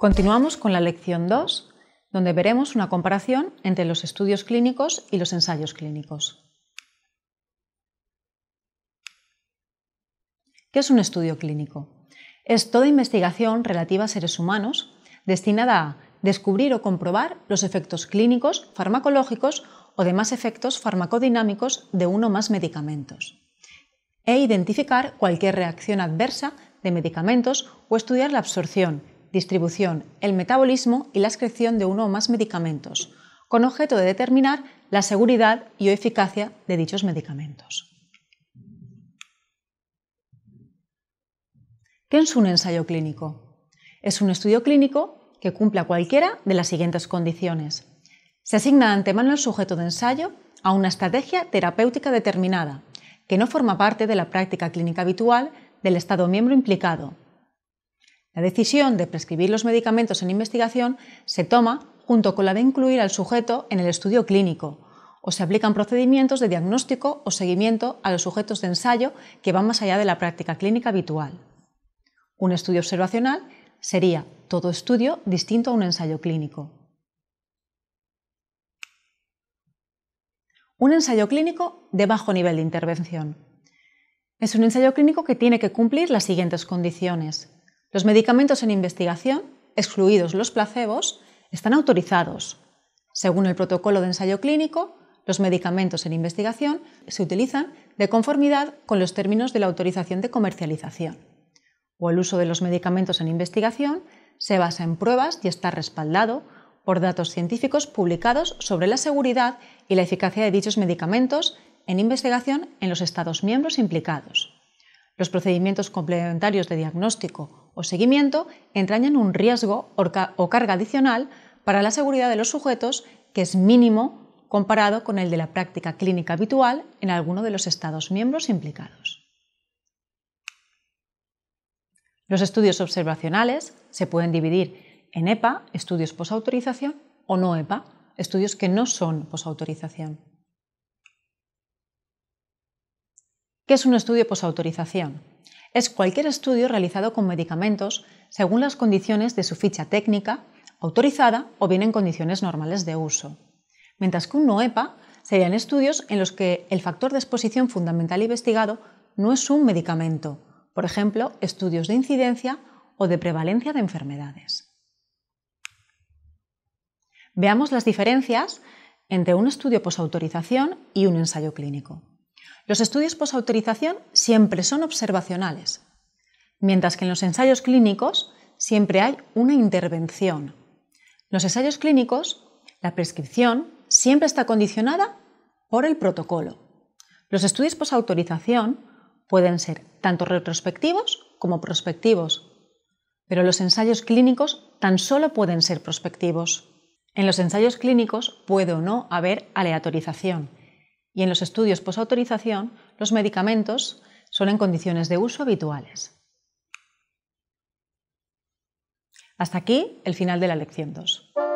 Continuamos con la lección 2, donde veremos una comparación entre los estudios clínicos y los ensayos clínicos. ¿Qué es un estudio clínico? Es toda investigación relativa a seres humanos destinada a descubrir o comprobar los efectos clínicos, farmacológicos o demás efectos farmacodinámicos de uno o más medicamentos e identificar cualquier reacción adversa de medicamentos o estudiar la absorción, distribución, el metabolismo y la excreción de uno o más medicamentos, con objeto de determinar la seguridad y eficacia de dichos medicamentos. ¿Qué es un ensayo clínico? Es un estudio clínico que cumpla cualquiera de las siguientes condiciones. Se asigna de antemano al sujeto de ensayo a una estrategia terapéutica determinada, que no forma parte de la práctica clínica habitual del Estado miembro implicado la decisión de prescribir los medicamentos en investigación se toma junto con la de incluir al sujeto en el estudio clínico o se aplican procedimientos de diagnóstico o seguimiento a los sujetos de ensayo que van más allá de la práctica clínica habitual. Un estudio observacional sería todo estudio distinto a un ensayo clínico. Un ensayo clínico de bajo nivel de intervención. Es un ensayo clínico que tiene que cumplir las siguientes condiciones los medicamentos en investigación, excluidos los placebos, están autorizados. Según el protocolo de ensayo clínico, los medicamentos en investigación se utilizan de conformidad con los términos de la autorización de comercialización. O el uso de los medicamentos en investigación se basa en pruebas y está respaldado por datos científicos publicados sobre la seguridad y la eficacia de dichos medicamentos en investigación en los Estados miembros implicados. Los procedimientos complementarios de diagnóstico o seguimiento entrañan un riesgo o carga adicional para la seguridad de los sujetos que es mínimo comparado con el de la práctica clínica habitual en alguno de los Estados miembros implicados. Los estudios observacionales se pueden dividir en EPA, estudios posautorización, o no EPA, estudios que no son posautorización. ¿Qué es un estudio posautorización? es cualquier estudio realizado con medicamentos según las condiciones de su ficha técnica, autorizada o bien en condiciones normales de uso. Mientras que un NOEPA serían estudios en los que el factor de exposición fundamental investigado no es un medicamento, por ejemplo, estudios de incidencia o de prevalencia de enfermedades. Veamos las diferencias entre un estudio posautorización y un ensayo clínico. Los estudios posautorización siempre son observacionales, mientras que en los ensayos clínicos siempre hay una intervención. Los ensayos clínicos, la prescripción siempre está condicionada por el protocolo. Los estudios posautorización pueden ser tanto retrospectivos como prospectivos, pero los ensayos clínicos tan solo pueden ser prospectivos. En los ensayos clínicos puede o no haber aleatorización y en los estudios posautorización los medicamentos son en condiciones de uso habituales. Hasta aquí el final de la lección 2.